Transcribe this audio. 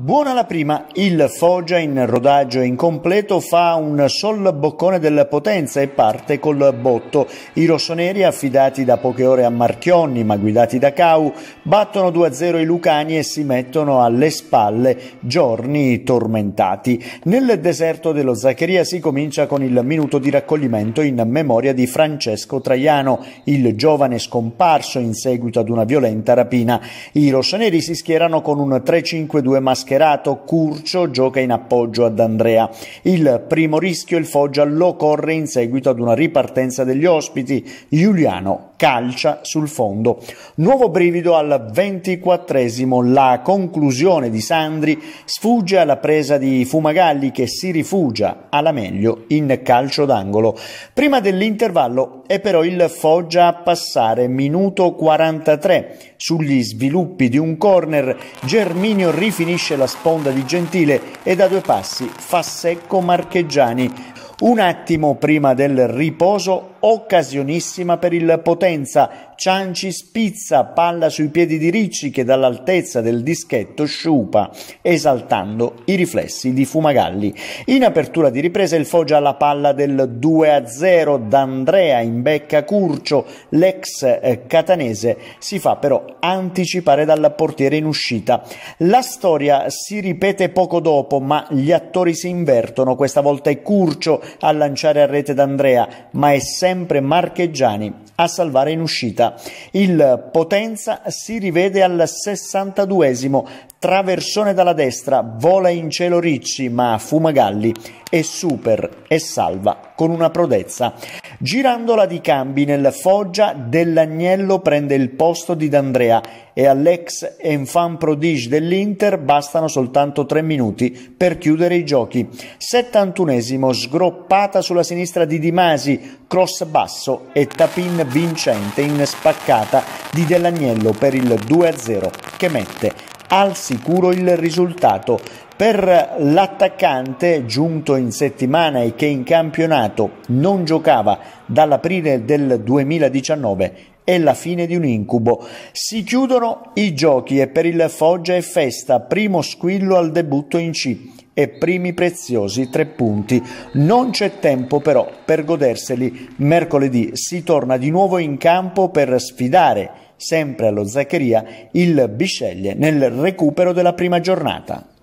Buona la prima, il Foggia in rodaggio incompleto fa un sol boccone del Potenza e parte col botto. I rossoneri affidati da poche ore a Marchionni ma guidati da Cau battono 2-0 i Lucani e si mettono alle spalle giorni tormentati. Nel deserto dello Zaccheria si comincia con il minuto di raccoglimento in memoria di Francesco Traiano, il giovane scomparso in seguito ad una violenta rapina. I rossoneri si schierano con un 3-5-2 mascherato mascherato Curcio gioca in appoggio ad Andrea. Il primo rischio il Foggia lo corre in seguito ad una ripartenza degli ospiti. Giuliano calcia sul fondo. Nuovo brivido al ventiquattresimo, la conclusione di Sandri sfugge alla presa di Fumagalli che si rifugia alla meglio in calcio d'angolo. Prima dell'intervallo è però il Foggia a passare minuto 43. Sugli sviluppi di un corner Germinio rifinisce la sponda di Gentile e da due passi fa secco Marcheggiani. Un attimo prima del riposo occasionissima per il Potenza, Cianci spizza, palla sui piedi di Ricci che dall'altezza del dischetto sciupa, esaltando i riflessi di Fumagalli. In apertura di ripresa il Foggia alla palla del 2-0, D'Andrea in becca Curcio, l'ex eh, catanese si fa però anticipare dal portiere in uscita. La storia si ripete poco dopo, ma gli attori si invertono, questa volta è Curcio a lanciare a rete d'Andrea, ma è sempre sempre marcheggiani a salvare in uscita. Il Potenza si rivede al 62 esimo traversone dalla destra, vola in cielo Ricci ma fuma Galli e super e salva con una prodezza. Girandola di cambi nel Foggia, Dell'Agnello prende il posto di D'Andrea e all'ex enfant prodige dell'Inter bastano soltanto tre minuti per chiudere i giochi. 71 sgroppata sulla sinistra di Di Masi, cross basso e tapin vincente in spaccata di Dell'Agnello per il 2-0 che mette al sicuro il risultato. Per l'attaccante, giunto in settimana e che in campionato non giocava dall'aprile del 2019, è la fine di un incubo. Si chiudono i giochi e per il Foggia è festa, primo squillo al debutto in C e primi preziosi tre punti. Non c'è tempo però per goderseli. Mercoledì si torna di nuovo in campo per sfidare sempre allo Zaccheria, il Bisceglie nel recupero della prima giornata.